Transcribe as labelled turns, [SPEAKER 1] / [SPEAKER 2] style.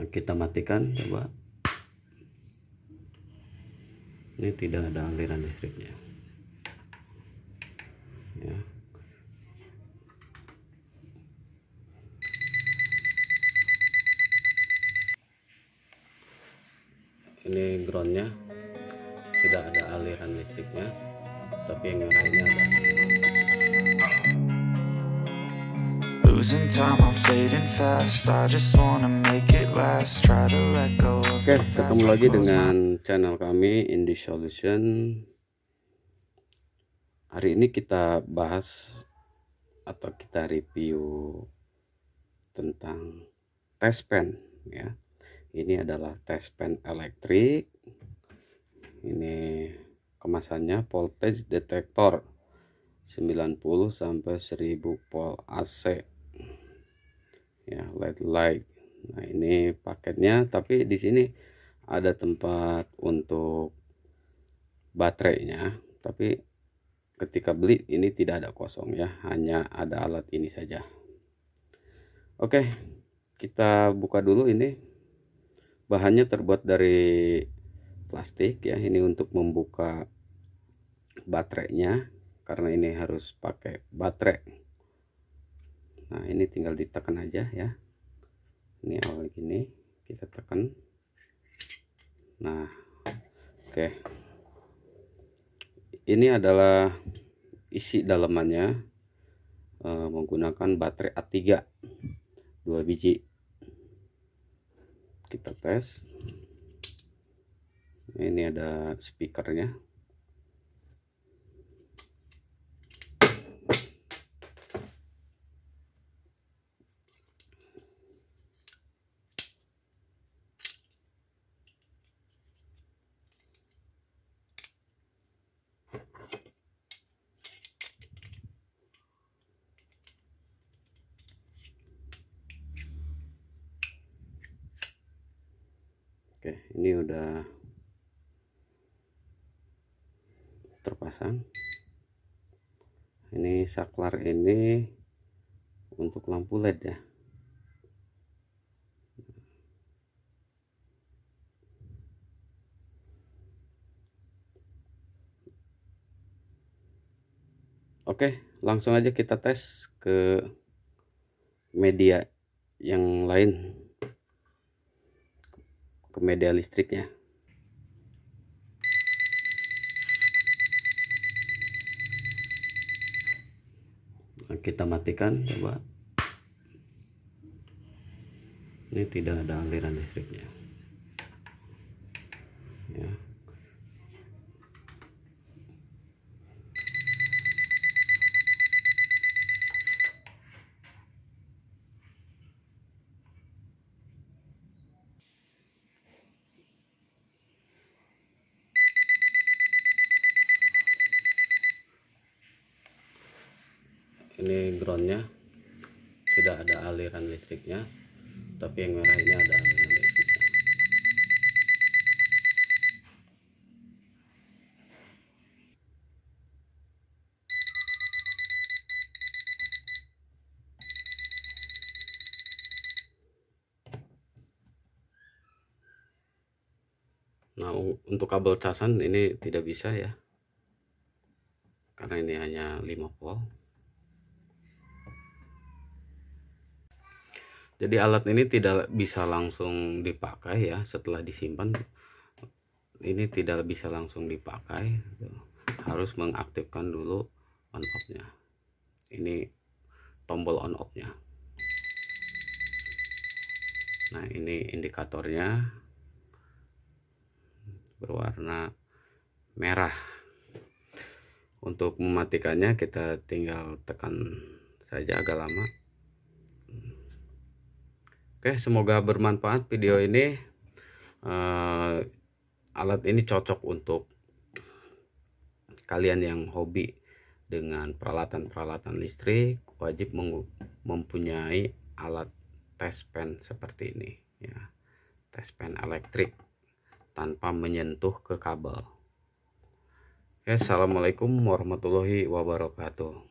[SPEAKER 1] Nah, kita matikan coba ini tidak ada aliran listriknya ya ini groundnya tidak ada aliran listriknya tapi yang lainnya ada Losing time, Oke, ketemu lagi dengan channel kami Indie Solution. Hari ini kita bahas atau kita review tentang test pen ya. Ini adalah test pen elektrik. Ini kemasannya voltage detector 90 sampai 1000 volt AC ya LED light nah ini paketnya tapi di sini ada tempat untuk baterainya tapi ketika beli ini tidak ada kosong ya hanya ada alat ini saja oke kita buka dulu ini bahannya terbuat dari plastik ya ini untuk membuka baterainya karena ini harus pakai baterai nah ini tinggal ditekan aja ya ini awal gini kita tekan nah oke okay. ini adalah isi dalamannya e, menggunakan baterai A3 2 biji kita tes ini ada speakernya oke ini udah terpasang ini saklar ini untuk lampu led ya Oke, langsung aja kita tes ke media yang lain ke media listriknya nah, kita matikan coba ini tidak ada aliran listriknya ya ini groundnya tidak ada aliran listriknya tapi yang merah ini ada aliran listriknya Nah untuk kabel casan ini tidak bisa ya karena ini hanya 5 volt Jadi alat ini tidak bisa langsung dipakai ya setelah disimpan. Ini tidak bisa langsung dipakai. Harus mengaktifkan dulu on off-nya. Ini tombol on off-nya. Nah, ini indikatornya berwarna merah. Untuk mematikannya kita tinggal tekan saja agak lama. Oke, semoga bermanfaat video ini. Uh, alat ini cocok untuk kalian yang hobi dengan peralatan-peralatan listrik, wajib mempunyai alat tes pen seperti ini, ya. Tes pen elektrik tanpa menyentuh ke kabel. assalamualaikum warahmatullahi wabarakatuh.